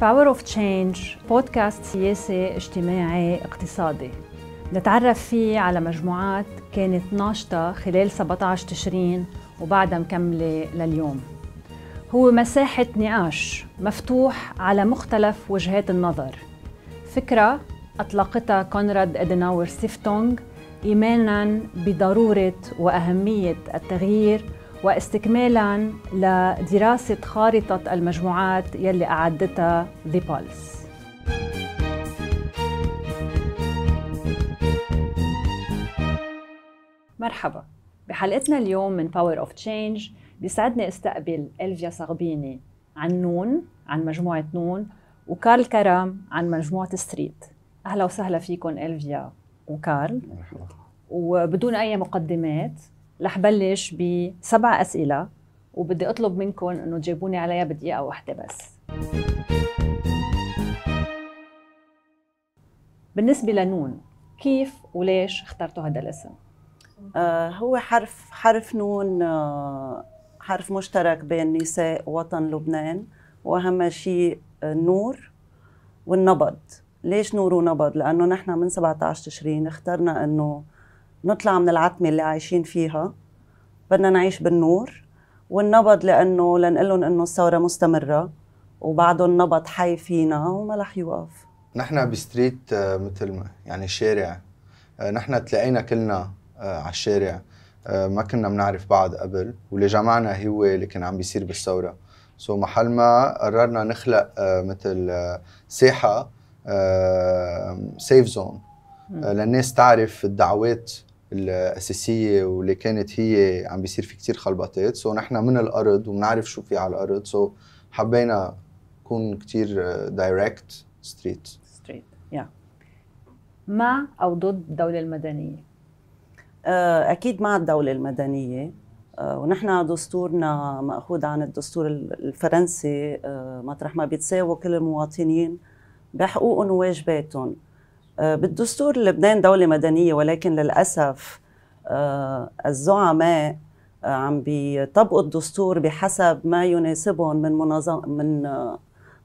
باور اوف تشينج بودكاست سياسي اجتماعي اقتصادي نتعرف فيه على مجموعات كانت ناشطة خلال 17 تشرين وبعدها مكملة لليوم هو مساحة نقاش مفتوح على مختلف وجهات النظر فكرة أطلقتها كونراد أدناور سيفتونغ إيمانا بضرورة وأهمية التغيير واستكمالا لدراسة خارطة المجموعات يلي أعدتها ذا بالس مرحبا بحلقتنا اليوم من باور اوف تشينج بيسعدني استقبل الفيا صغبيني عن نون عن مجموعة نون وكارل كرم عن مجموعة ستريت أهلا وسهلا فيكم الفيا وكارل مرحبا وبدون أي مقدمات رح بلش بسبع اسئله وبدي اطلب منكم انه تجاوبوني عليها بدقيقه واحده بس بالنسبه لنون كيف وليش اخترتوا هذا الاسم آه هو حرف حرف نون آه حرف مشترك بين نساء وطن لبنان واهم شيء النور آه، والنبض ليش نور ونبض لانه نحن من 17 تشرين اخترنا انه نطلع من العتمه اللي عايشين فيها بدنا نعيش بالنور والنبض لانه لنقول لهم انه الثوره مستمره وبعده النبض حي فينا وما رح يوقف نحن بستريت آه، مثل يعني شارع آه، نحن تلاقينا كلنا آه، على الشارع ما كنا بنعرف بعض قبل واللي جمعنا هو اللي كان عم بيصير بالثوره سو محل ما قررنا نخلق مثل ساحه سيف زون للناس تعرف الدعوات الاساسيه واللي كانت هي عم بيصير في كتير خلبطات سو so نحن من الارض وبنعرف شو في على الارض سو so حبينا نكون كتير دايركت ستريت ستريت يا مع او ضد الدوله المدنيه آه، اكيد مع الدوله المدنيه آه، ونحن دستورنا ماخوذ عن الدستور الفرنسي آه، مطرح ما بيتساووا كل المواطنين بحقوقهم وواجباتهم آه، بالدستور لبنان دولة مدنية ولكن للأسف آه، الزعماء آه، عم بيطبقوا الدستور بحسب ما يناسبهم من منظم من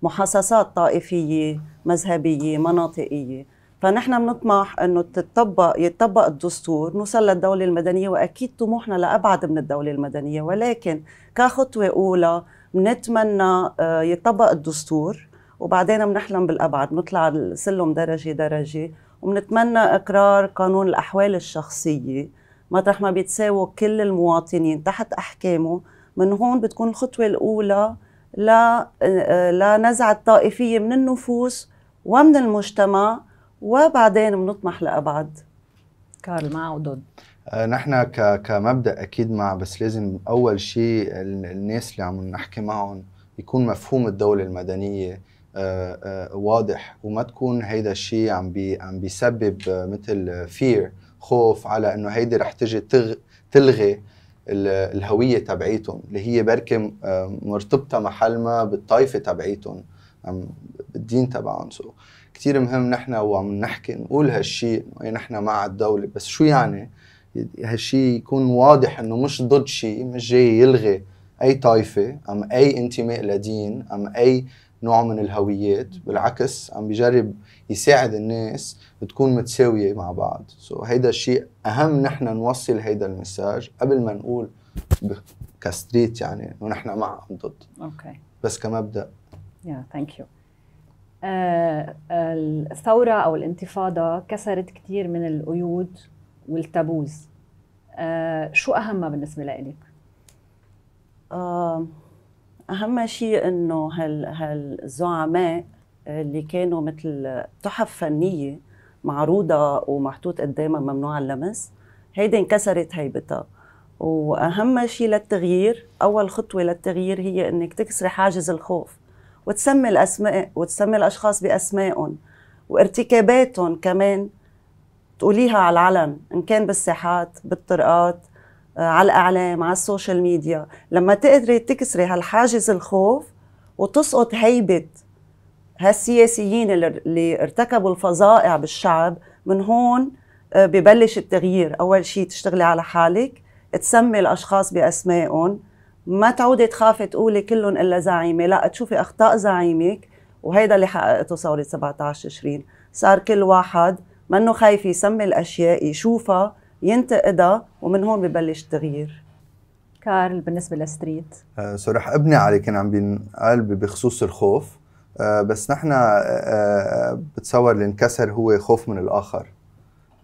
محاصصات طائفية مذهبية مناطقية فنحن بنطمح انه تتطبق يتطبق الدستور نوصل للدوله المدنيه واكيد طموحنا لابعد من الدوله المدنيه ولكن كخطوه اولى بنتمنى يتطبق الدستور وبعدين بنحلم بالابعد بنطلع السلم درجه درجه وبنتمنى اقرار قانون الاحوال الشخصيه مطرح ما بيتساووا كل المواطنين تحت احكامه من هون بتكون الخطوه الاولى لا لنزع الطائفيه من النفوس ومن المجتمع وبعدين بنطمح لابعد كارل مع ضد آه، نحن كمبدا اكيد مع بس لازم اول شيء الناس اللي عم نحكي معهم يكون مفهوم الدوله المدنيه آه، آه، واضح وما تكون هيدا الشيء عم بي عم بيسبب آه، مثل فير خوف على انه هيدي رح تجي تغ تلغي الهويه تبعيتهم اللي هي بركي مرتبطه محل ما بالطائفه تبعيتهم بالدين تبعهم سو كثير مهم نحن وعم نحكي نقول هالشيء إيه نحن مع الدوله بس شو يعني هالشيء يكون واضح انه مش ضد شيء مش جاي يلغي اي طائفه ام اي انتماء لدين ام اي نوع من الهويات بالعكس عم بجرب يساعد الناس تكون متساويه مع بعض سو so, هيدا الشيء اهم نحن نوصل هيدا المساج قبل ما نقول كستريت يعني انه نحن مع ام ضد اوكي بس كمبدا يا ثانك يو الثورة أو الانتفاضة كسرت كثير من القيود والتابوز uh, شو أهمها بالنسبة لك؟ آه، اهم شيء انه هال هالزعماء اللي كانوا مثل تحف فنيه معروضه ومحطوط قدامها ممنوع اللمس هيدي انكسرت هيبتها واهم شيء للتغيير اول خطوه للتغيير هي انك تكسري حاجز الخوف وتسمي الاسماء وتسمي الاشخاص باسمائهم وارتكاباتهم كمان تقوليها على العلن ان كان بالساحات بالطرقات آه، على الاعلام على السوشيال ميديا لما تقدري تكسري هالحاجز الخوف وتسقط هيبه هالسياسيين اللي ارتكبوا الفظائع بالشعب من هون آه، ببلش التغيير اول شيء تشتغلي على حالك تسمي الاشخاص باسمائهم ما تعودي تخافي تقولي كلهم الا زعيمه لا تشوفي اخطاء زعيمك وهيدا اللي حققته ثوره 17 تشرين صار كل واحد منه خايف يسمي الاشياء يشوفها ينتقدها ومن هون ببلش التغيير كارل بالنسبه للستريت صراحة ابني على كان عم بينقال بخصوص الخوف آه، بس نحن آه، آه، بتصور اللي انكسر هو خوف من الاخر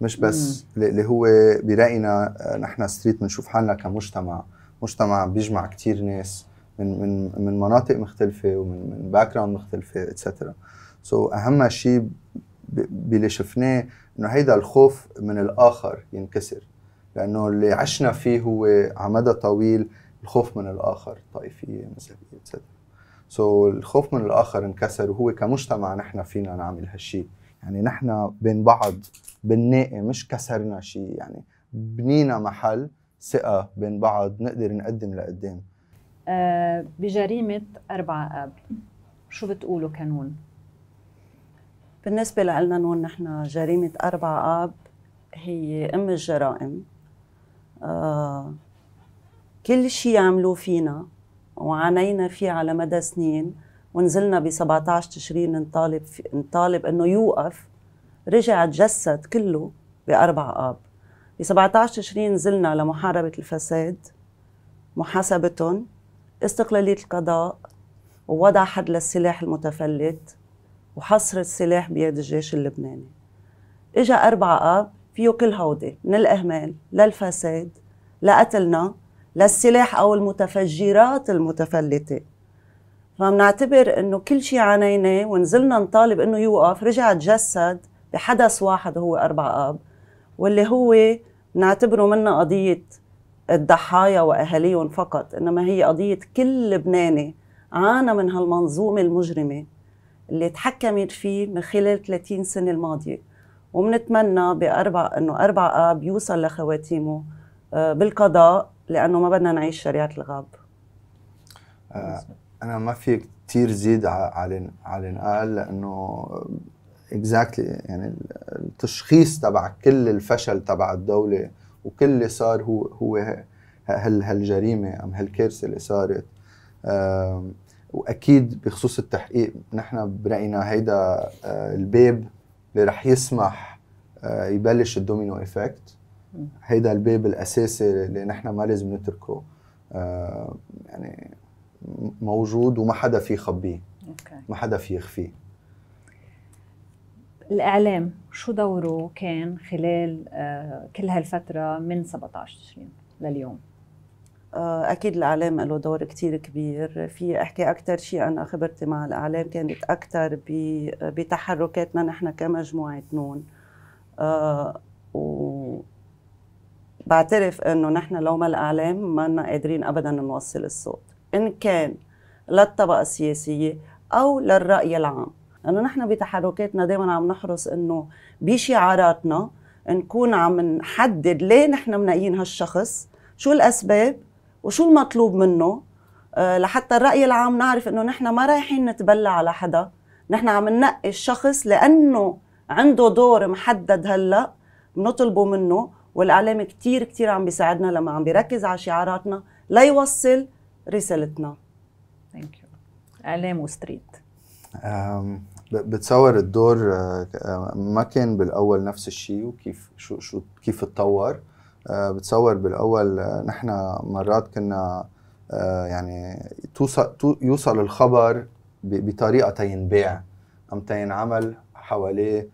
مش بس اللي هو براينا نحن ستريت بنشوف حالنا كمجتمع مجتمع بيجمع كثير ناس من من من مناطق مختلفه ومن من باك مختلفه اتسترا سو so اهم شيء باللي شفناه انه هيدا الخوف من الاخر ينكسر لانه اللي عشنا فيه هو على مدى طويل الخوف من الاخر طائفيه مذهبيه اتسترا سو so, الخوف من الاخر انكسر وهو كمجتمع نحن فينا نعمل هالشيء يعني نحن بين بعض بنلاقي مش كسرنا شيء يعني بنينا محل ثقه بين بعض نقدر نقدم لقدام أه بجريمه أربعة اب شو بتقولوا كانون؟ بالنسبة لنا نون نحن جريمة أربع آب هي أم الجرائم آه كل شيء عملوه فينا وعانينا فيه على مدى سنين ونزلنا ب 17 تشرين نطالب نطالب انه يوقف رجع تجسد كله باربع اب ب 17 تشرين نزلنا لمحاربه الفساد محاسبتهم استقلاليه القضاء ووضع حد للسلاح المتفلت وحصر السلاح بيد الجيش اللبناني اجا أربعة آب فيه كل هودي من الإهمال للفساد لقتلنا للسلاح أو المتفجرات المتفلتة فمنعتبر انه كل شيء عانيناه ونزلنا نطالب انه يوقف رجع تجسد بحدث واحد هو أربعة آب واللي هو نعتبره منا قضية الضحايا وأهاليهم فقط إنما هي قضية كل لبناني عانى من هالمنظومة المجرمة اللي تحكمت فيه من خلال 30 سنة الماضية وبنتمنى بأربع أنه أربع آب يوصل لخواتيمه آه، بالقضاء لأنه ما بدنا نعيش شريعة الغاب آه، أنا ما في كثير زيد على على النقال لأنه اكزاكتلي exactly يعني التشخيص تبع كل الفشل تبع الدولة وكل اللي صار هو هو هالجريمة أم هالكارثة اللي صارت واكيد بخصوص التحقيق نحن براينا هيدا آه، الباب اللي رح يسمح آه، يبلش الدومينو ايفكت هيدا الباب الاساسي اللي نحن ما لازم نتركه آه، يعني موجود وما حدا في خبيه ما حدا في يخفيه الاعلام شو دوره كان خلال كل هالفتره من 17 تشرين لليوم آه، اكيد الاعلام له دور كثير كبير في احكي اكثر شيء انا خبرتي مع الاعلام كانت اكثر بتحركاتنا نحن كمجموعه نون آه، و بعترف انه نحن لو ما الاعلام ما قادرين ابدا نوصل الصوت ان كان للطبقه السياسيه او للراي العام لانه نحن بتحركاتنا دائما عم نحرص انه بشعاراتنا نكون عم نحدد ليه نحن منقيين هالشخص شو الاسباب وشو المطلوب منه آه، لحتى الرأي العام نعرف انه نحن ما رايحين نتبلى على حدا نحن عم ننقي الشخص لانه عنده دور محدد هلا بنطلبه منه والاعلام كتير كتير عم بيساعدنا لما عم بيركز على شعاراتنا ليوصل رسالتنا ثانك يو اعلام وستريت بتصور الدور آه، ما كان بالاول نفس الشيء وكيف شو شو كيف تطور آه، بتصور بالاول آه، نحن مرات كنا آه، يعني توصل يوصل الخبر بطريقه تينباع ام تينعمل حواليه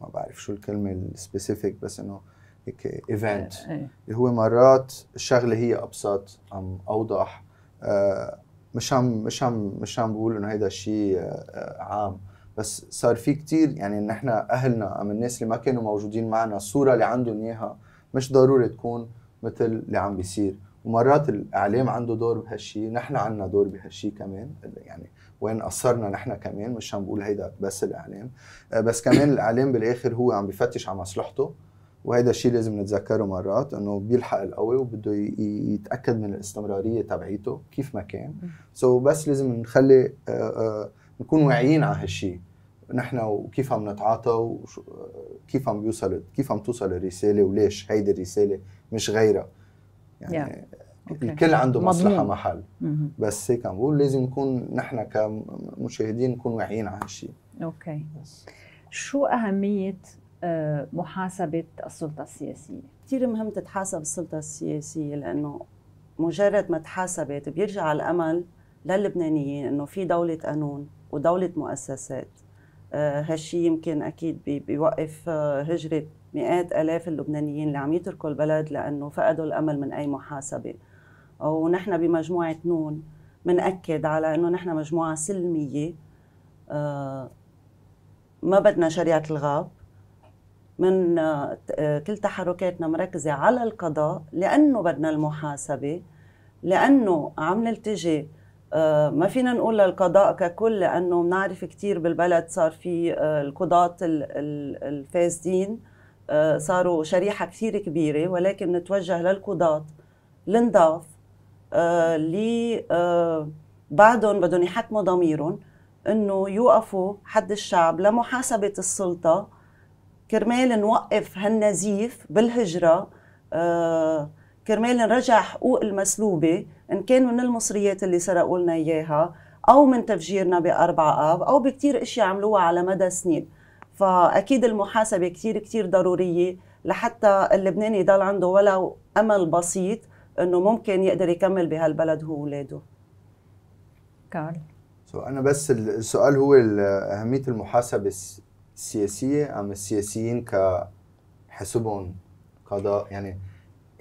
ما بعرف شو الكلمه السبيسيفيك بس انه هيك ايفنت اللي هو مرات الشغله هي ابسط ام اوضح مش عم مش عم مش عم بقول انه هيدا الشيء عام بس صار في كتير يعني ان احنا اهلنا ام الناس اللي ما كانوا موجودين معنا الصوره اللي عندهم اياها مش ضروري تكون مثل اللي عم بيصير ومرات الاعلام عنده دور بهالشيء نحن عندنا دور بهالشيء كمان يعني وين قصرنا نحن كمان مش عم بقول هيدا بس الاعلام آه، بس كمان الاعلام بالاخر هو عم بفتش على مصلحته وهذا الشيء لازم نتذكره مرات انه بيلحق القوي وبده يتاكد من الاستمراريه تبعيته كيف ما كان سو so بس لازم نخلي آآ آه، آآ آه، نكون واعيين على هالشيء نحن وكيف عم نتعاطى وكيف عم بيوصل كيف عم توصل الرساله وليش هيدي الرساله مش غيرها يعني yeah. okay. الكل عنده مصلحه محل mm -hmm. بس هيك عم بقول لازم نكون نحن كمشاهدين نكون واعيين على هالشيء اوكي okay. شو اهميه آه، محاسبه السلطه السياسيه كثير مهم تتحاسب السلطه السياسيه لانه مجرد ما تحاسبت بيرجع الامل للبنانيين انه في دوله قانون ودولة مؤسسات هالشي آه، يمكن أكيد بيوقف آه، هجرة مئات آلاف اللبنانيين اللي عم يتركوا البلد لأنه فقدوا الأمل من أي محاسبة ونحن بمجموعة نون بنأكد على أنه نحن مجموعة سلمية آه، ما بدنا شريعة الغاب من كل تحركاتنا مركزة على القضاء لأنه بدنا المحاسبة لأنه عم نلتجي آه، ما فينا نقول للقضاء ككل لانه بنعرف كثير بالبلد صار في آه، القضاة الفاسدين آه، صاروا شريحة كثير كبيرة ولكن نتوجه للقضاة لنضاف اللي بعدهم بدهم يحكموا ضميرهم انه يوقفوا حد الشعب لمحاسبة السلطة كرمال نوقف هالنزيف بالهجرة كرمال نرجع حقوق المسلوبة ان كان من المصريات اللي سرقوا لنا اياها او من تفجيرنا بأربعة اب او بكثير اشياء عملوها على مدى سنين فاكيد المحاسبه كثير كثير ضروريه لحتى اللبناني يضل عنده ولو امل بسيط انه ممكن يقدر يكمل بهالبلد هو واولاده كارل سو انا بس السؤال هو اهميه المحاسبه السياسيه ام السياسيين كحسبهم قضاء يعني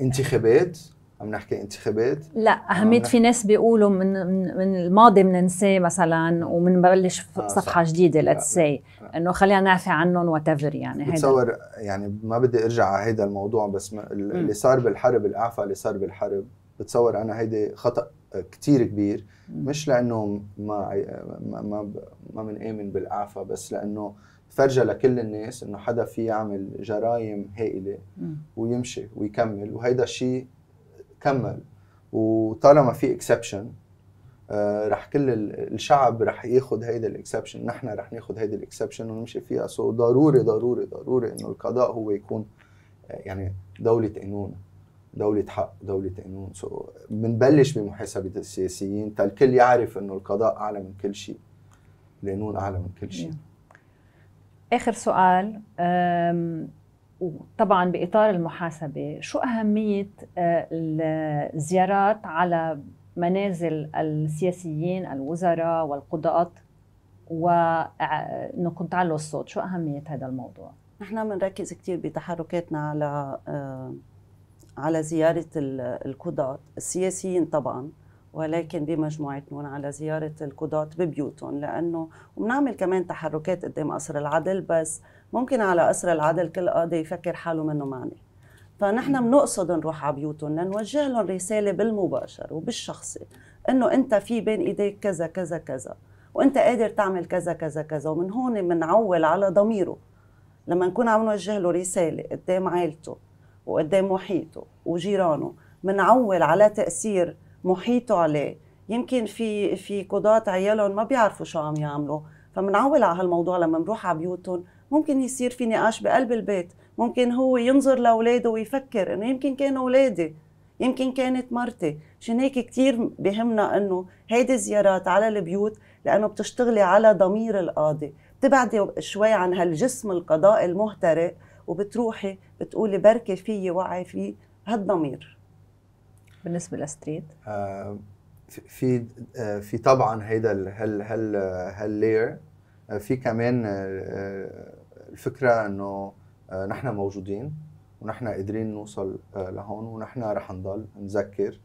انتخابات عم نحكي انتخابات لا اهميه في ناس بيقولوا من من الماضي بننساه مثلا وبنبلش آه، صفحه صح. جديده ليتس سي انه خلينا نعفي عنهم وات يعني بتصور يعني ما بدي ارجع على هذا الموضوع بس ما اللي صار بالحرب الاعفاء اللي صار بالحرب بتصور انا هيدي خطا كتير كبير مش لانه ما ما ما, ما بنآمن بالاعفاء بس لانه فرجه لكل الناس انه حدا في يعمل جرائم هائله ويمشي ويكمل وهيدا الشيء كمل وطالما في اكسبشن آه، رح كل الشعب رح ياخذ هيدا الاكسبشن نحن رح ناخذ هيدا الاكسبشن ونمشي فيها سو ضروري ضروري ضروري انه القضاء هو يكون آه، يعني دولة قانون دولة حق دولة قانون سو بنبلش بمحاسبة السياسيين تا الكل يعرف انه القضاء اعلى من كل شيء القانون اعلى من كل شيء اخر سؤال وطبعا باطار المحاسبه شو اهميه آه، الزيارات على منازل السياسيين الوزراء والقضاة ونكون آه، تعلو الصوت شو أهمية هذا الموضوع؟ نحن بنركز كثير بتحركاتنا على آه، على زيارة القضاة السياسيين طبعا ولكن بمجموعتهم على زيارة القضاة ببيوتهم لأنه وبنعمل كمان تحركات قدام قصر العدل بس ممكن على أسر العدل كل قاضي يفكر حاله منه معني فنحن بنقصد نروح على بيوتهم لنوجه لهم رساله بالمباشر وبالشخصي انه انت في بين ايديك كذا كذا كذا وانت قادر تعمل كذا كذا كذا ومن هون بنعول على ضميره لما نكون عم نوجه له رساله قدام عائلته وقدام محيطه وجيرانه بنعول على تاثير محيطه عليه يمكن في في قضاة عيالهم ما بيعرفوا شو عم يعملوا فبنعول على هالموضوع لما بنروح على بيوتهم ممكن يصير في نقاش بقلب البيت ممكن هو ينظر لاولاده ويفكر انه يمكن كانوا اولادي يمكن كانت مرتي عشان هيك كثير بهمنا انه هيدي الزيارات على البيوت لانه بتشتغلي على ضمير القاضي بتبعدي شوي عن هالجسم القضاء المهترئ وبتروحي بتقولي بركة في وعي في هالضمير بالنسبة لستريت آه في آه في طبعا هيدا هال هال هاللير آه في كمان آه, آه، الفكره انه آه، نحن موجودين ونحن قادرين نوصل آه، لهون ونحن رح نضل نذكر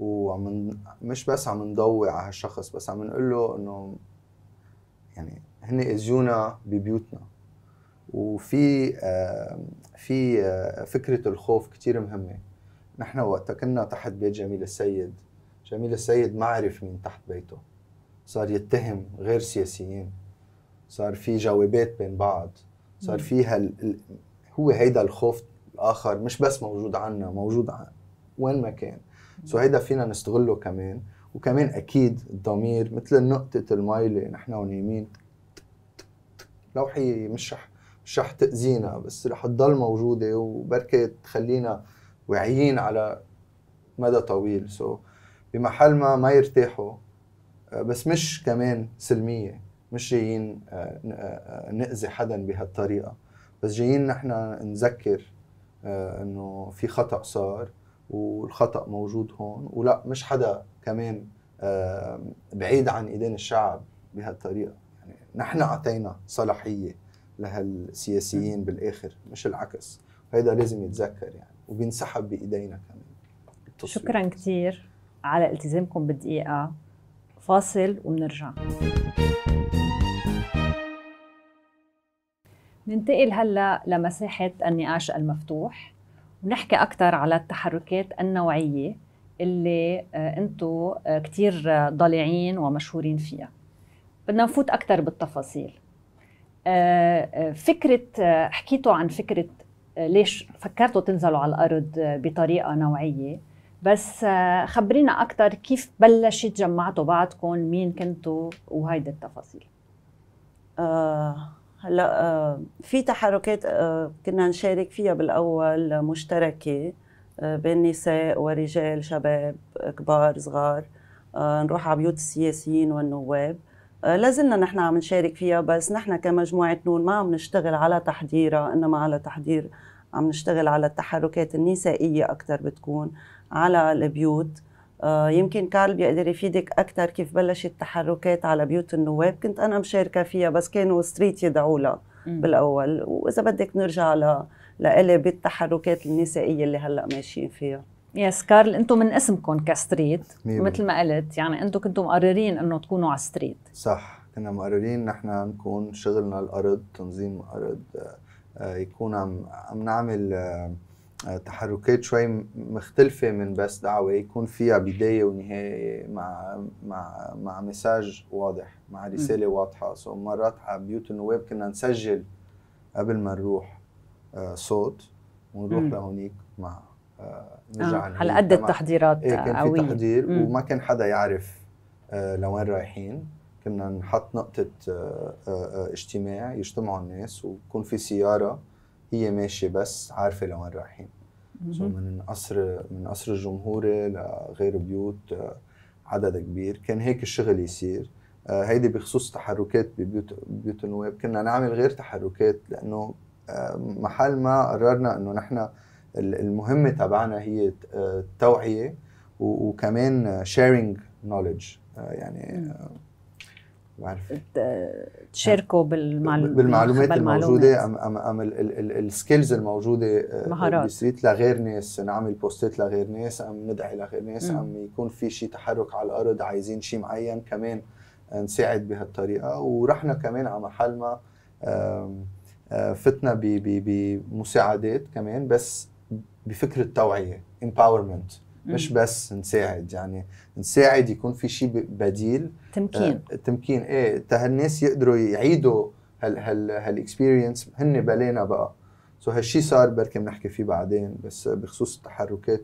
وعم مش بس عم نضوي على هالشخص بس عم نقول له انه يعني هن اذيونا ببيوتنا وفي آه، في فكره الخوف كثير مهمه نحن وقت كنا تحت بيت جميل السيد جميل السيد ما عرف مين تحت بيته صار يتهم غير سياسيين صار في جوابات بين بعض صار فيها ال... هو هيدا الخوف الاخر مش بس موجود عنا موجود عن وين ما كان سو هيدا فينا نستغله كمان وكمان اكيد الضمير مثل نقطه المي اللي نحن ونايمين لوحي مش رح مش رح تاذينا بس رح تضل موجوده وبركي تخلينا واعيين على مدى طويل سو so بمحل ما ما يرتاحوا آه، بس مش كمان سلميه مش جايين آه، آه، آه، نأذي حدا بهالطريقه بس جايين نحن نذكر انه في خطا صار والخطا موجود هون ولا مش حدا كمان بعيد عن ايدين الشعب بهالطريقه يعني نحن اعطينا صلاحيه لهالسياسيين بالاخر مش العكس هيدا لازم يتذكر يعني وبينسحب بايدينا كمان التصوير. شكرا كثير على التزامكم بالدقيقه فاصل وبنرجع ننتقل هلا لمساحة النقاش المفتوح ونحكي أكثر على التحركات النوعية اللي آه، أنتم آه، كتير ضليعين ومشهورين فيها بدنا نفوت أكثر بالتفاصيل آه، فكرة حكيتوا عن فكرة ليش فكرتوا تنزلوا على الأرض بطريقة نوعية بس آه، خبرينا اكثر كيف بلشت جمعتوا بعضكم مين كنتوا وهيدي التفاصيل آه، هلا آه في تحركات آه كنا نشارك فيها بالاول مشتركه آه بين نساء ورجال شباب كبار صغار آه نروح على بيوت السياسيين والنواب آه لازلنا نحن عم نشارك فيها بس نحن كمجموعه نون ما عم نشتغل على تحضيرها انما على تحضير عم نشتغل على التحركات النسائيه اكثر بتكون على البيوت آه، يمكن كارل بيقدر يفيدك اكثر كيف بلشت التحركات على بيوت النواب كنت انا مشاركه فيها بس كانوا ستريت يدعوا لها بالاول واذا بدك نرجع ل لالي بالتحركات النسائيه اللي هلا ماشيين فيها يس كارل انتم من اسمكم كستريت مثل ما قلت يعني انتم كنتم مقررين انه تكونوا على الستريت صح كنا مقررين نحن نكون شغلنا الارض تنظيم ارض آه، يكون عم, عم نعمل آه، تحركات شوي مختلفة من بس دعوة يكون فيها بداية ونهاية مع مع مع مساج واضح مع رسالة واضحة سو so مرات على بيوت النواب كنا نسجل قبل ما نروح آه، صوت ونروح لهونيك مع آه، آه، نرجع آه. على قد التحضيرات إيه كان قوية. في تحضير مم. وما كان حدا يعرف لوين رايحين كنا نحط نقطة اجتماع يجتمعوا الناس ويكون في سيارة هي ماشيه بس عارفه لوين رايحين سو من قصر من قصر الجمهوري لغير بيوت آه، عدد كبير كان هيك الشغل يصير آه، هيدي بخصوص تحركات ببيوت بيوت النواب كنا نعمل غير تحركات لانه آه، محل ما قررنا انه نحن المهمه تبعنا هي التوعيه وكمان شيرنج نوليدج يعني بعرف تشاركوا أه، بالمعلومات بالمعلومات الموجوده ام ام السكيلز الموجوده أه، مهارات لغير ناس نعمل بوستات لغير ناس ام ندعي لغير ناس ام يكون في شيء تحرك على الارض عايزين شيء معين كمان أه، نساعد بهالطريقه ورحنا كمان على محل ما فتنا بمساعدات كمان بس بفكره توعيه empowerment مش بس نساعد يعني نساعد يكون في شيء بديل تمكين آه تمكين ايه تهالناس يقدروا يعيدوا هال هال هالاكسبيرينس هن بلانا بقى سو هالشيء صار بركي بنحكي فيه بعدين بس بخصوص التحركات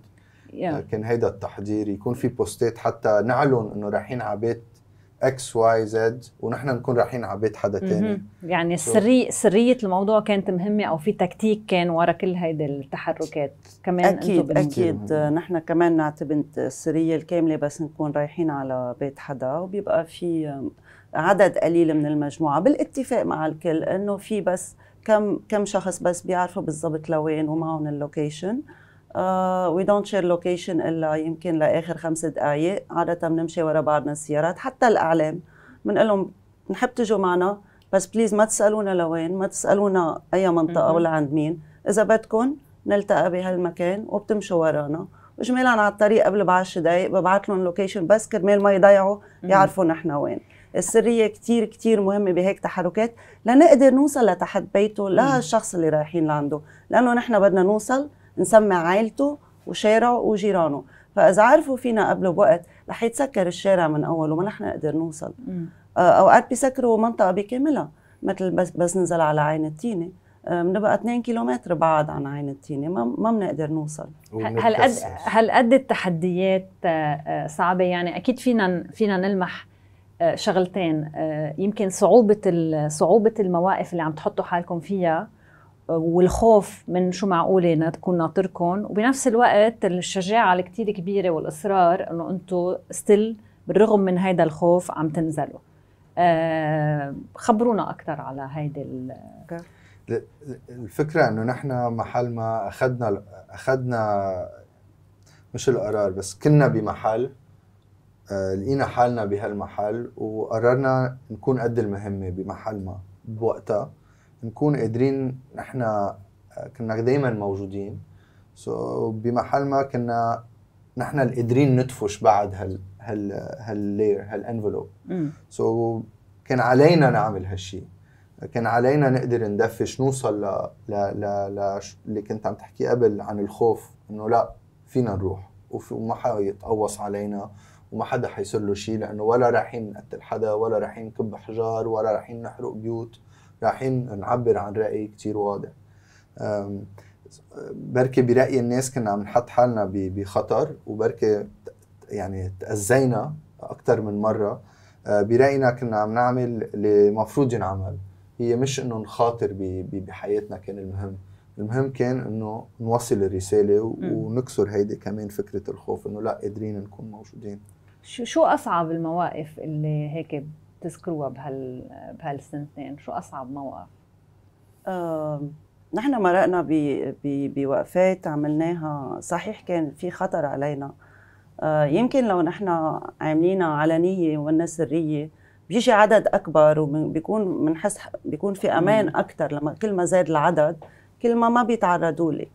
yeah. كان هيدا التحضير يكون في بوستات حتى نعلن انه رايحين على بيت اكس واي زد ونحن نكون رايحين على بيت حدا تاني يعني سري سريه الموضوع كانت مهمه او في تكتيك كان ورا كل هيدي التحركات كمان اكيد اكيد نحن كمان نعتبر السريه الكامله بس نكون رايحين على بيت حدا وبيبقى في عدد قليل من المجموعه بالاتفاق مع الكل انه في بس كم كم شخص بس بيعرفوا بالضبط لوين ومعهم اللوكيشن وي دونت شير لوكيشن الا يمكن لاخر خمس دقائق عاده بنمشي ورا بعضنا السيارات حتى الاعلام بنقول لهم بنحب تجوا معنا بس بليز ما تسالونا لوين ما تسالونا اي منطقه ولا عند مين اذا بدكم نلتقى بهالمكان وبتمشوا ورانا واجمالا على الطريق قبل بعشر دقائق ببعث لهم لوكيشن بس كرمال ما يضيعوا يعرفوا نحن وين السرية كتير كتير مهمة بهيك تحركات لنقدر نوصل لتحت بيته لهالشخص اللي رايحين لعنده لأنه نحن بدنا نوصل نسمع عائلته وشارعه وجيرانه فاذا عرفوا فينا قبل بوقت رح يتسكر الشارع من اول وما رح نقدر نوصل آه، اوقات بيسكروا منطقه بكاملها مثل بس بس ننزل على عين التينه آه، بنبقى 2 كيلومتر بعاد عن عين التينه ما ما بنقدر نوصل هل قد هل قد التحديات آه، صعبه يعني اكيد فينا فينا نلمح شغلتين يمكن صعوبه صعوبه المواقف اللي عم تحطوا حالكم فيها والخوف من شو معقوله تكون ناطركم وبنفس الوقت الشجاعه الكتير كبيره والاصرار انه انتم ستيل بالرغم من هيدا الخوف عم تنزلوا آه خبرونا اكثر على هيدي الفكره انه نحن محل ما اخذنا اخذنا مش القرار بس كنا بمحل آه، لقينا حالنا بهالمحل وقررنا نكون قد المهمه بمحل ما بوقتها نكون قادرين نحن كنا دائما موجودين سو so بمحل ما كنا نحن القادرين ندفش بعد هال هال هاللير هالانفلوب سو so كان علينا نعمل هالشيء كان علينا نقدر ندفش نوصل ل ل ل, ل... اللي كنت عم تحكي قبل عن الخوف انه لا فينا نروح وما حيتقوص علينا وما حدا حيصير له شيء لانه ولا رايحين نقتل حدا ولا رايحين نكب حجار ولا رايحين نحرق بيوت رايحين نعبر عن راي كتير واضح بركي برأي الناس كنا عم نحط حالنا بخطر وبركي يعني تاذينا اكثر من مره أه، براينا كنا عم نعمل اللي المفروض ينعمل هي مش انه نخاطر بحياتنا كان المهم المهم كان انه نوصل الرساله ونكسر هيدي كمان فكره الخوف انه لا قادرين نكون موجودين شو شو اصعب المواقف اللي هيك بتذكروها بهال بهالسنتين شو اصعب موقف آه، نحن مرقنا بوقفات عملناها صحيح كان في خطر علينا آه، يمكن لو نحن عاملينها علنيه والناس سريه بيجي عدد اكبر وبيكون بنحس بيكون في امان اكثر لما كل ما زاد العدد كل ما ما بيتعرضوا لك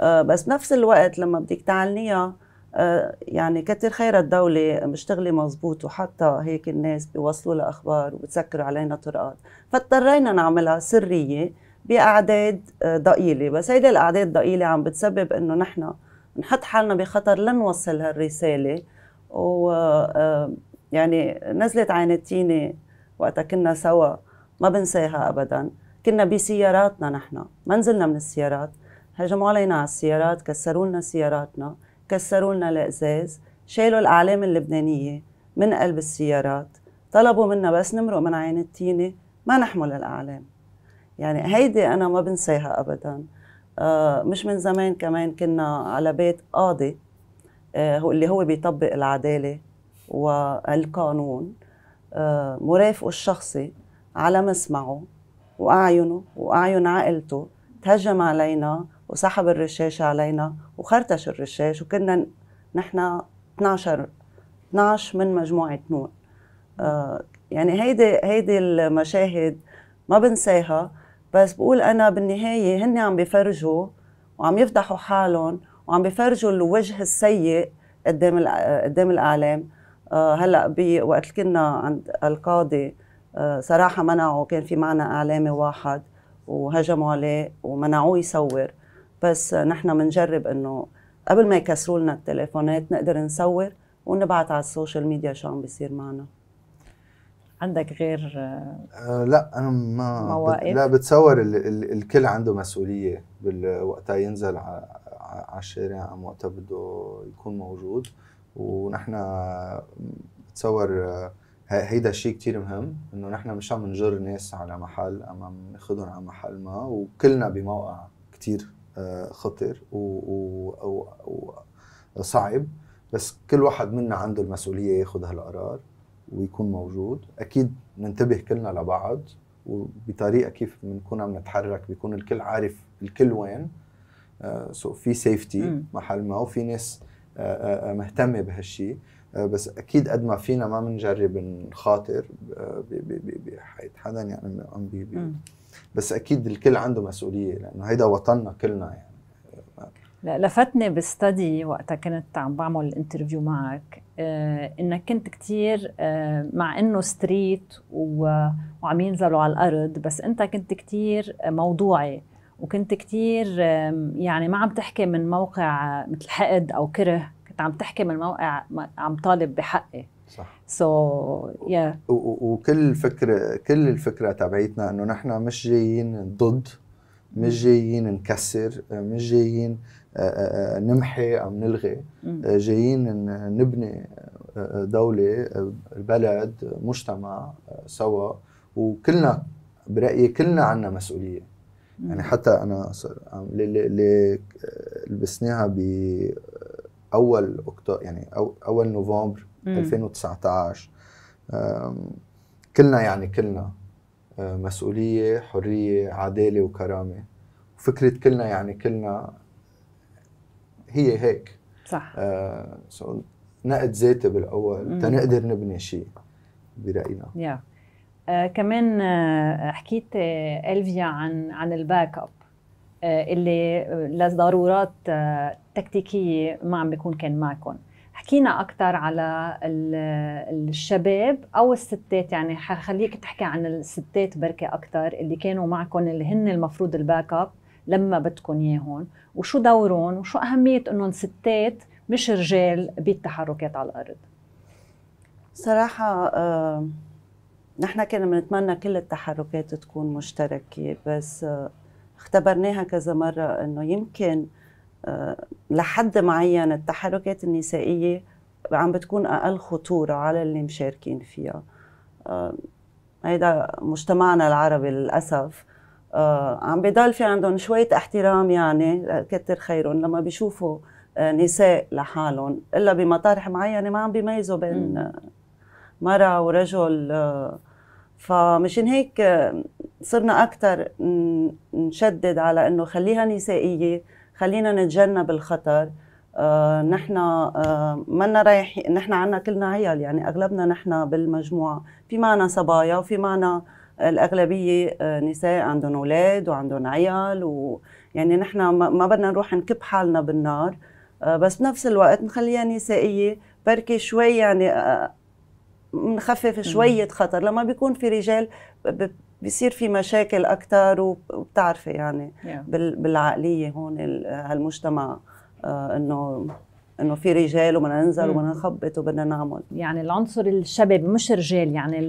آه، بس بنفس الوقت لما بدك تعلنيها آه، يعني كتر خير الدولة مشتغلة مزبوط وحتى هيك الناس بيوصلوا لها أخبار وبتسكروا علينا طرقات فاضطرينا نعملها سرية بأعداد آه، ضئيلة بس هيدي الأعداد الضئيلة عم بتسبب إنه نحن نحط حالنا بخطر لنوصل هالرسالة و آه، يعني نزلت عين التينة وقتها كنا سوا ما بنساها أبدا كنا بسياراتنا نحن ما نزلنا من السيارات هجموا علينا على السيارات كسروا لنا سياراتنا كسروا لنا الازاز شالوا الاعلام اللبنانيه من قلب السيارات طلبوا منا بس نمرق من عين التينه ما نحمل الاعلام يعني هيدي انا ما بنساها ابدا آه، مش من زمان كمان كنا على بيت قاضي آه، اللي هو بيطبق العداله والقانون آه، مرافقه الشخصي على مسمعه واعينه واعين عائلته تهجم علينا وسحب الرشاش علينا وخرتش الرشاش وكنا نحن 12 12 من مجموعة نور آه، يعني هيدي هيدي المشاهد ما بنساها بس بقول أنا بالنهاية هن عم بيفرجوا وعم يفضحوا حالهم وعم بيفرجوا الوجه السيء قدام قدام الإعلام آه، هلا بوقت كنا عند القاضي آه، صراحة منعوا كان في معنا إعلامي واحد وهجموا عليه ومنعوه يصور بس نحن بنجرب انه قبل ما يكسروا لنا التليفونات نقدر نصور ونبعت على السوشيال ميديا شو عم بيصير معنا عندك غير آه لا انا ما مواقف لا بتصور ال ال الكل عنده مسؤوليه وقتها ينزل على, الشارع ام وقتها بده يكون موجود ونحن بتصور آه، هيدا الشيء كتير مهم انه نحن مش عم نجر ناس على محل اما ناخذهم على محل ما وكلنا بموقع كتير خطر وصعب بس كل واحد منا عنده المسؤوليه ياخذ هالقرار ويكون موجود اكيد ننتبه كلنا لبعض وبطريقه كيف بنكون عم نتحرك بيكون الكل عارف الكل وين سو آه، في سيفتي محل ما وفي ناس آه، آه، مهتمه بهالشيء بس اكيد قد ما فينا ما بنجرب نخاطر بحياه حدا يعني عم بس اكيد الكل عنده مسؤوليه لانه هيدا وطننا كلنا يعني لفتني بستدي وقتها كنت عم بعمل الانترفيو معك آه، انك كنت كثير آه، مع انه ستريت وعم ينزلوا على الارض بس انت كنت كثير موضوعي وكنت كثير يعني ما عم تحكي من موقع مثل حقد او كره كنت عم تحكي من موقع عم طالب بحقي صح سو so, يا yeah. وكل فكره كل الفكره تبعيتنا انه نحن مش جايين ضد مش جايين نكسر مش جايين آه، آه، آه، نمحي او نلغي جايين نبني دوله بلد مجتمع سوا وكلنا برايي كلنا عنا مسؤوليه يعني حتى انا اللي لبسناها ب اول اكتوبر يعني اول نوفمبر 2019 كلنا يعني كلنا آه، مسؤوليه حريه عداله وكرامه وفكره كلنا يعني كلنا هي هيك صح آه، نقد ذاتي بالاول تنقدر نبني شيء براينا يا yeah. آه كمان آه حكيت آه الفيا عن عن الباك اب آه اللي آه، لضرورات آه تكتيكيه ما عم بيكون كان معكم حكينا اكثر على الشباب او الستات يعني خليك تحكي عن الستات بركي اكثر اللي كانوا معكم اللي هن المفروض الباك اب لما بدكم اياهم وشو دورهم وشو اهميه انهم ستات مش رجال بالتحركات على الارض صراحه آه، نحن كنا بنتمنى كل التحركات تكون مشتركه بس آه، اختبرناها كذا مره انه يمكن آه، لحد معين التحركات النسائية عم بتكون أقل خطورة على اللي مشاركين فيها آه، هيدا مجتمعنا العربي للأسف آه، عم بضل في عندهم شوية احترام يعني كتر خيرهم لما بيشوفوا نساء لحالهم إلا بمطارح معينة ما عم بيميزوا بين مرأة ورجل فمشان هيك صرنا أكثر نشدد على إنه خليها نسائية خلينا نتجنب الخطر آه، نحن آه، منا رايح نحن عنا كلنا عيال يعني اغلبنا نحن بالمجموعه في معنا صبايا وفي معنا الاغلبيه آه، نساء عندهم اولاد وعندهم عيال ويعني نحن ما بدنا نروح نكب حالنا بالنار بس بنفس الوقت نخليها نسائيه بركي شوي يعني نخفف شويه خطر لما بيكون في رجال بيصير في مشاكل اكثر وبتعرفي يعني yeah. بالعقليه هون هالمجتمع آه، انه انه في رجال وبدنا ننزل mm. وبدنا نخبط وبدنا نعمل يعني العنصر الشباب مش رجال يعني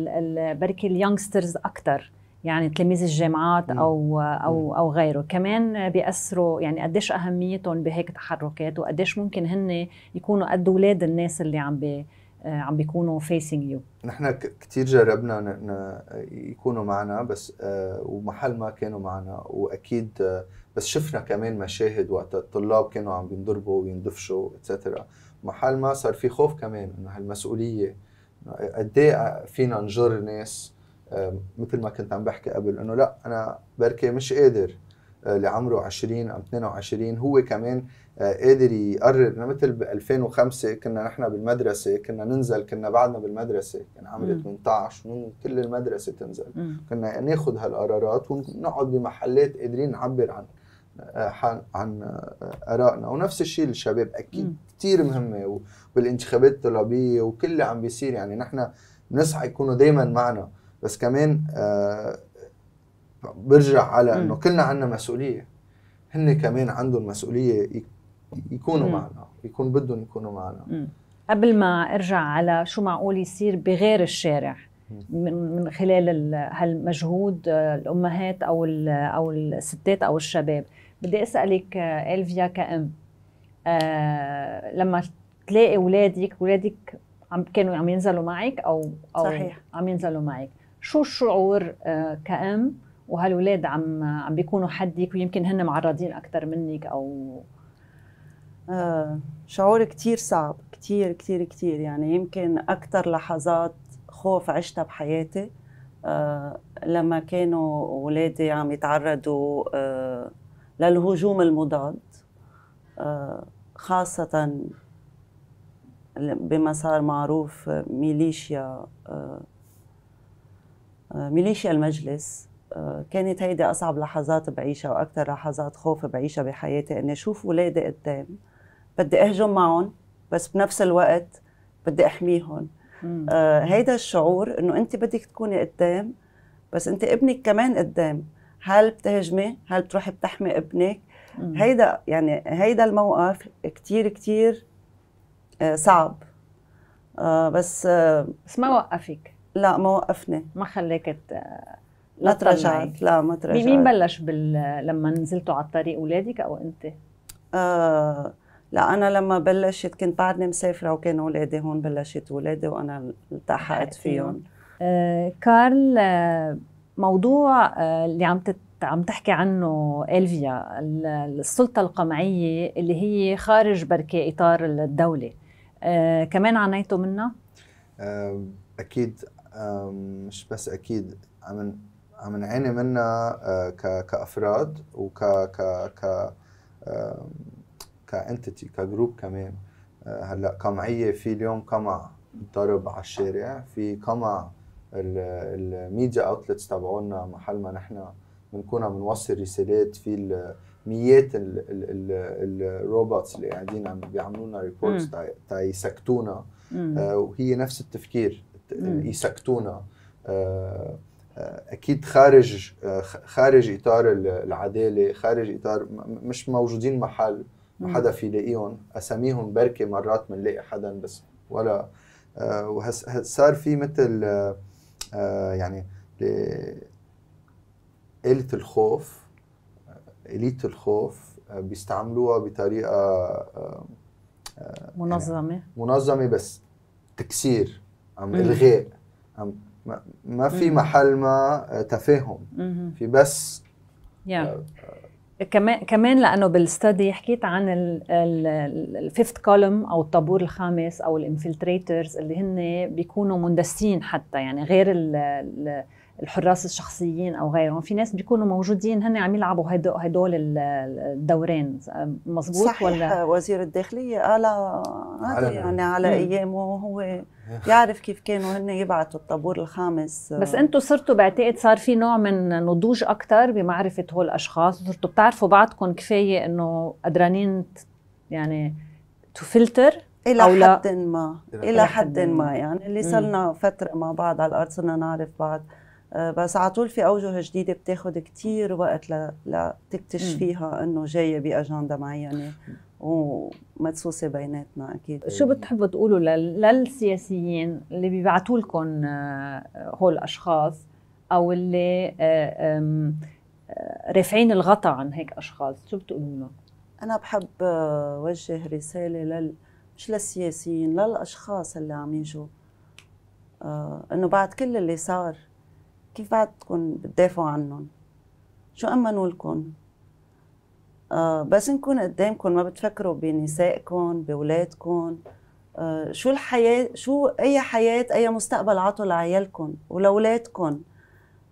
بركي اليونغسترز اكثر يعني تلاميذ الجامعات mm. او او mm. او غيره كمان بياثروا يعني قديش اهميتهم بهيك تحركات وقديش ممكن هن يكونوا قد اولاد الناس اللي عم بي آه، عم بيكونوا فيسينج يو نحن كثير جربنا يكونوا معنا بس آه، ومحل ما كانوا معنا واكيد آه، بس شفنا كمان مشاهد وقت الطلاب كانوا عم بينضربوا ويندفشوا اتسترا محل ما صار في خوف كمان انه هالمسؤوليه قد إيه، فينا نجر ناس مثل ما كنت عم بحكي قبل انه لا انا بركي مش قادر اللي آه، عمره 20 او 22 هو كمان آه، قادر يقرر مثل ب 2005 كنا نحن بالمدرسة كنا ننزل كنا بعدنا بالمدرسة كان عمري 18 من كل المدرسة تنزل كنا ناخذ هالقرارات ونقعد بمحلات قادرين نعبر عن آه، عن ارائنا ونفس الشيء للشباب اكيد كثير مهمه وبالانتخابات الطلابيه وكل اللي عم بيصير يعني نحن بنسعى يكونوا دائما معنا بس كمان آه برجع على انه كلنا عندنا مسؤوليه هن كمان عندهم مسؤوليه يكونوا م. معنا يكون بدهم يكونوا معنا م. قبل ما ارجع على شو معقول يصير بغير الشارع من خلال هالمجهود آه، الامهات او او الستات او الشباب بدي اسالك آه، الفيا كأم آه لما تلاقي اولادك اولادك عم كانوا عم ينزلوا معك او او صحيح. عم ينزلوا معك شو الشعور آه كأم وهالولاد عم عم بيكونوا حدك ويمكن هن معرضين اكثر منك او آه، شعور كثير صعب كثير كثير كثير يعني يمكن اكثر لحظات خوف عشتها بحياتي آه، لما كانوا اولادي عم يتعرضوا آه، للهجوم المضاد خاصه بما صار معروف ميليشيا ميليشيا المجلس كانت هيدي أصعب لحظات بعيشها وأكثر لحظات خوف بعيشها بحياتي إني أشوف ولادي قدام بدي أهجم معهم بس بنفس الوقت بدي أحميهم آه هيدا الشعور إنه أنت بدك تكوني قدام بس أنت ابنك كمان قدام هل بتهجمي هل بتروحي بتحمي ابنك مم. هيدا يعني هيدا الموقف كتير كتير آه صعب آه بس آه بس ما وقفك لا ما وقفني ما خليك آه، ما تراجعت لا ما تراجعت مين بلش بال... لما نزلتوا على الطريق اولادك او انت؟ آه لا انا لما بلشت كنت بعدني مسافره وكان اولادي هون بلشت اولادي وانا التحقت فيهم آه كارل آه، موضوع آه اللي عم تت عم تحكي عنه الفيا السلطه القمعيه اللي هي خارج بركي اطار الدوله آه كمان عانيتوا منها؟ اكيد مش بس اكيد عم عم نعاني منها آه، كافراد وك ك ك كانتيتي كجروب كمان آه، هلا قمعيه في اليوم قمع ضرب على الشارع في قمع الميديا اوتلتس تبعونا محل ما نحن بنكون عم نوصل رسالات في ميات الروبوتس اللي قاعدين عم بيعملوا لنا ريبورتس تا يسكتونا آه، وهي نفس التفكير يسكتونا آه آه، اكيد خارج آه، خارج اطار العداله خارج اطار مش موجودين محل ما حدا في يلاقيهم اساميهم بركي مرات بنلاقي حدا بس ولا آه، صار في مثل يعني قلة الخوف قلة الخوف بيستعملوها بطريقة يعني منظمة يعني منظمة بس تكسير ام الغاء ام ما في محل ما آه، تفاهم في بس yeah. آه، كمان كمان لانه بالستدي حكيت عن الفيفث كولم او الطابور الخامس او الانفلتريترز اللي هن بيكونوا مندسين حتى يعني غير ال الحراس الشخصيين او غيرهم في ناس بيكونوا موجودين هن عم يلعبوا هدول الدورين مزبوط صحيح ولا وزير الداخليه قال هذا يعني على ايامه هو يعرف كيف كانوا هن يبعثوا الطابور الخامس بس انتم صرتوا بعتقد صار في نوع من نضوج اكثر بمعرفه هول الاشخاص صرتوا بتعرفوا بعضكم كفايه انه قدرانين يعني تو فلتر الى أو حد لا. ما الى حد, حد ما يعني اللي صرنا فتره مع بعض على الارض صرنا نعرف بعض آه، بس على طول في اوجه جديده بتاخد كتير وقت لتكتشفيها انه جايه باجنده معينه ومدسوسه بيناتنا اكيد شو بتحبوا تقولوا للسياسيين اللي بيبعتوا لكم آه، هول الاشخاص او اللي آه، رافعين الغطا عن هيك اشخاص شو بتقولوا لهم انا بحب وجه رساله لل مش للسياسيين للاشخاص اللي عم يجوا انه بعد كل اللي صار كيف بعدكم بتدافعوا عنهم شو أمنوا لكم آه بس نكون قدامكم ما بتفكروا بنسائكم باولادكم آه شو الحياة شو أي حياة أي مستقبل عطوا لعيالكم ولاولادكم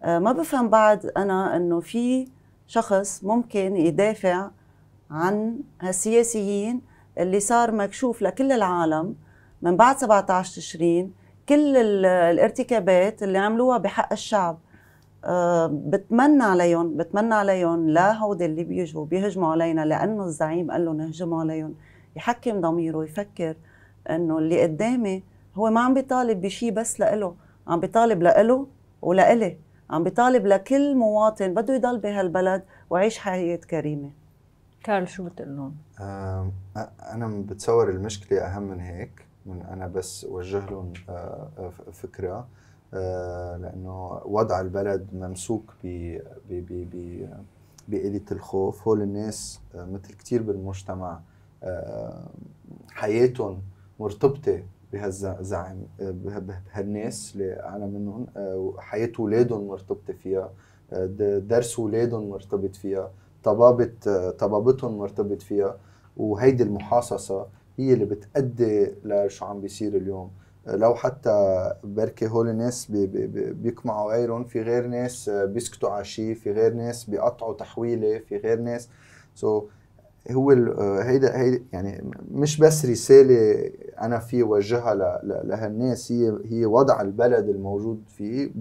آه ما بفهم بعد أنا إنه في شخص ممكن يدافع عن هالسياسيين اللي صار مكشوف لكل العالم من بعد 17 تشرين كل الارتكابات اللي عملوها بحق الشعب أه بتمنى عليهم بتمنى عليهم لا هودي اللي بيجوا بيهجموا علينا لانه الزعيم قال لهم اهجموا عليهم يحكم ضميره يفكر انه اللي قدامي هو ما عم بيطالب بشيء بس لإله عم بيطالب لإله ولإلي عم بيطالب لكل مواطن بده يضل بهالبلد ويعيش حياة كريمة كارل شو بتقول لهم؟ انا بتصور المشكله اهم من هيك من انا بس اوجه لهم آه، آه، فكره آه، لانه وضع البلد ممسوك ب بقلة الخوف هول الناس مثل كثير بالمجتمع حياتهم مرتبطه بهالزعم بهالناس اللي انا منهم حياه اولادهم مرتبطه فيها درس اولادهم مرتبط فيها طبابه طبابتهم مرتبط فيها وهيدي المحاصصه هي اللي بتأدي لشو عم بيصير اليوم لو حتى بركي هول الناس بي بي بيقمعوا غيرهم في غير ناس بيسكتوا على شيء في غير ناس بيقطعوا تحويله في غير ناس سو so هو هيدا هيدا يعني مش بس رساله انا في وجهها لهالناس هي هي وضع البلد الموجود فيه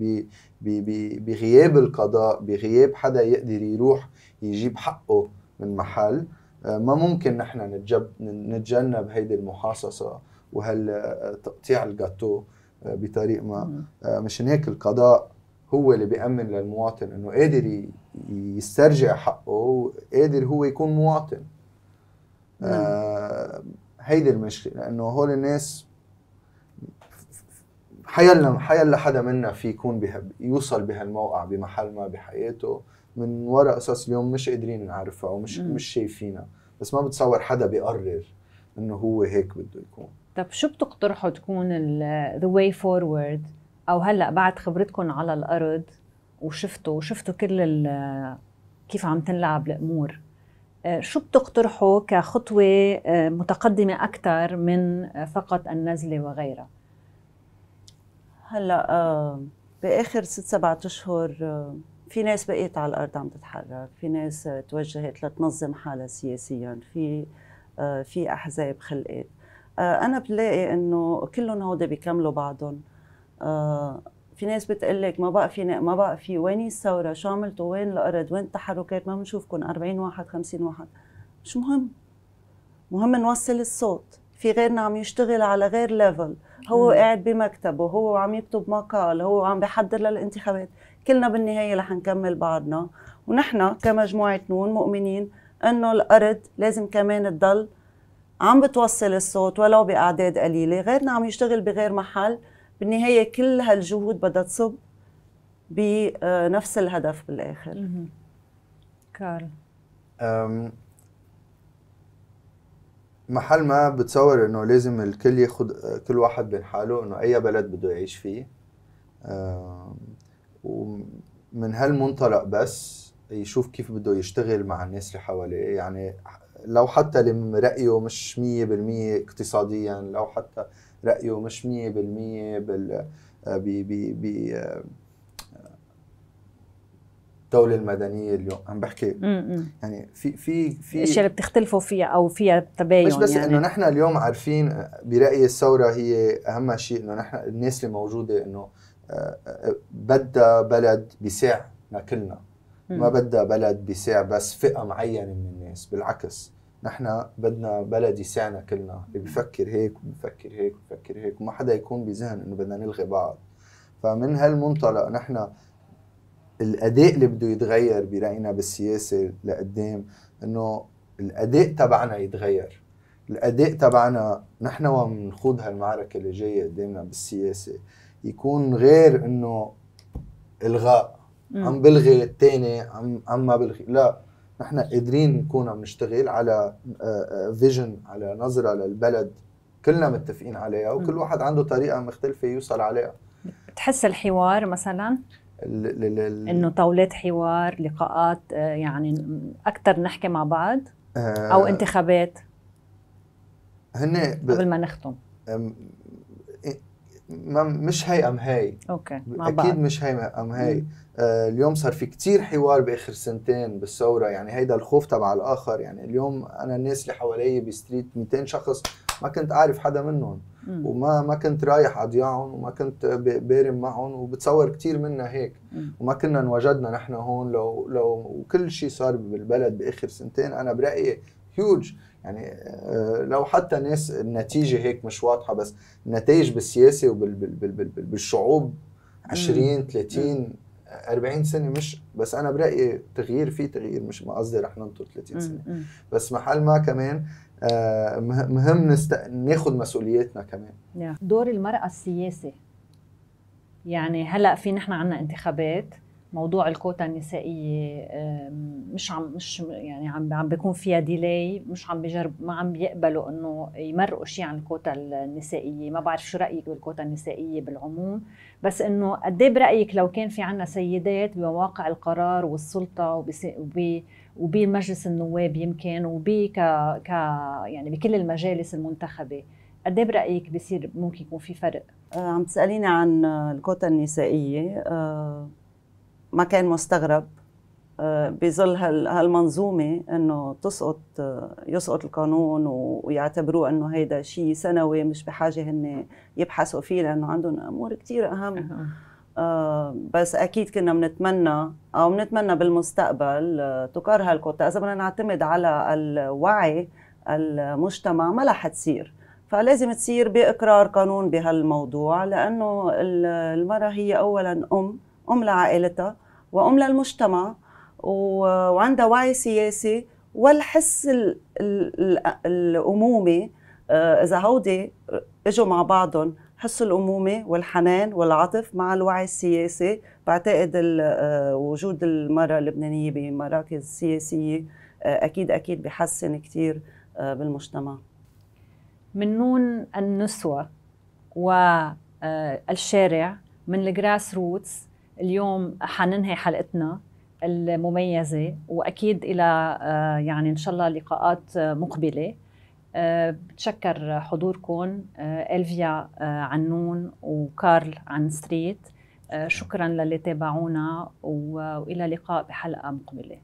بغياب القضاء بغياب حدا يقدر يروح يجيب حقه من محل آه، ما ممكن نحن نتجنب هيدي المحاصصه وهالتقطيع آه، الجاتو آه، بطريق ما مشان هيك القضاء هو اللي بيأمن للمواطن انه قادر يسترجع حقه وقادر هو يكون مواطن هيدي المشكله لانه هول الناس حيلا حيلا حدا منا في يكون بيوصل بهالموقع بمحل ما بحياته من وراء قصص اليوم مش قادرين نعرفها او مش مم. مش شايفينها بس ما بتصور حدا بيقرر انه هو هيك بده يكون طب شو بتقترحوا تكون ذا واي فورورد او هلا بعد خبرتكم على الارض وشفتوا وشفتوا كل كيف عم تنلعب الامور آه، شو بتقترحوا كخطوه آه، متقدمه اكثر من فقط النزله وغيرها هلا آه، باخر ست سبعة اشهر في ناس بقيت على الارض عم تتحرك في ناس توجهت لتنظم حالها سياسيا في آه، في احزاب خلقت آه، انا بلاقي انه كلهم هودي بيكملوا بعضهم آه، في ناس بتقلك ما بقى في ما بقى في وين الثوره شو عملتوا وين الارض وين التحركات ما بنشوفكم 40 واحد 50 واحد مش مهم مهم نوصل الصوت في غيرنا عم يشتغل على غير ليفل هو قاعد بمكتبه هو عم يكتب مقال هو عم بحضر للانتخابات كلنا بالنهايه رح نكمل بعضنا ونحن كمجموعه نون مؤمنين انه الارض لازم كمان تضل عم بتوصل الصوت ولو باعداد قليله غيرنا عم يشتغل بغير محل بالنهايه كل هالجهود بدها تصب بنفس الهدف بالاخر كارل محل ما بتصور انه لازم الكل ياخذ كل واحد بين حاله انه اي بلد بده يعيش فيه ومن هالمنطلق بس يشوف كيف بده يشتغل مع الناس اللي حواليه يعني لو حتى اللي رأيه مش 100% اقتصاديا لو حتى رأيه مش 100% بال آه، بي بي بي آه، الدوله المدنيه اليوم عم بحكي يعني في في في الاشياء اللي بتختلفوا فيها او فيها تباين مش بس يعني. انه نحن اليوم عارفين آه، برايي الثوره هي اهم شيء انه نحن الناس اللي موجوده انه آه، آه، بدها بلد بيساعنا لكلنا ما بدها بلد بيساع بس فئه معينه من الناس بالعكس نحن بدنا بلد يساعنا كلنا اللي بفكر هيك وبفكر هيك وبفكر هيك وما حدا يكون بذهن انه بدنا نلغي بعض فمن هالمنطلق نحن الاداء اللي بده يتغير براينا بالسياسه لقدام انه الاداء تبعنا يتغير الاداء تبعنا نحن وعم نخوض هالمعركه اللي جايه قدامنا بالسياسه يكون غير انه الغاء مم. عم بلغي الثاني عم عم ما بلغي لا نحن قادرين نكون عم نشتغل على فيجن آه، آه، على نظره للبلد كلنا متفقين عليها وكل واحد عنده طريقه مختلفه يوصل عليها بتحس الحوار مثلا انه طاولات حوار لقاءات آه، يعني اكثر نحكي مع بعض آه، او انتخابات هن ب... قبل ما نختم ما مش هي ام هي اوكي مع اكيد بعض. مش هي ام هي آه، اليوم صار في كتير حوار باخر سنتين بالثوره يعني هيدا الخوف تبع الاخر يعني اليوم انا الناس اللي حوالي بستريت 200 شخص ما كنت اعرف حدا منهم وما ما كنت رايح اضيعهم وما كنت بارم معهم وبتصور كثير منا هيك وما كنا انوجدنا نحن هون لو لو وكل شيء صار بالبلد باخر سنتين انا برايي هيوج يعني آه، لو حتى ناس النتيجه هيك مش واضحه بس النتائج بالسياسه وبالشعوب 20 30 40 سنه مش بس انا برايي تغيير في تغيير مش ما قصدي رح ننطر 30 سنه بس محل ما كمان آه، مهم نست... ناخذ مسؤوليتنا كمان دور المراه السياسي يعني هلا في نحن عندنا انتخابات موضوع الكوتا النسائيه مش عم مش يعني عم عم بيكون فيها ديلاي مش عم بجرب ما عم بيقبلوا انه يمرقوا شيء عن الكوتا النسائيه ما بعرف شو رايك بالكوتا النسائيه بالعموم بس انه قد إيه برايك لو كان في عنا سيدات بمواقع القرار والسلطه وبمجلس النواب يمكن وب ك يعني بكل المجالس المنتخبه قد إيه برايك بصير ممكن يكون في فرق آه، عم تساليني عن الكوتا النسائيه آه، ما كان مستغرب بظل هالمنظومه انه تسقط يسقط القانون ويعتبروه انه هيدا شيء سنوي مش بحاجه هن يبحثوا فيه لانه عندهم امور كثير اهم آه، بس اكيد كنا بنتمنى او بنتمنى بالمستقبل آه، تقر هالكوتا اذا بدنا نعتمد على الوعي المجتمع ما رح تصير فلازم تصير باقرار قانون بهالموضوع لانه المراه هي اولا ام ام لعائلتها وام للمجتمع وعندها وعي سياسي والحس الامومي آه، اذا هودي اجوا مع بعضهم حس الامومه والحنان والعطف مع الوعي السياسي بعتقد آه، وجود المراه اللبنانيه بمراكز سياسيه آه، اكيد اكيد بحسن كثير بالمجتمع من نون النسوه والشارع من الجراس روتس اليوم حننهي حلقتنا المميزة وأكيد إلى آه، يعني إن شاء الله لقاءات آه، مقبلة آه، بتشكر حضوركم ألفيا عنون وكارل عن ستريت شكرا للي تابعونا والى لقاء بحلقه مقبله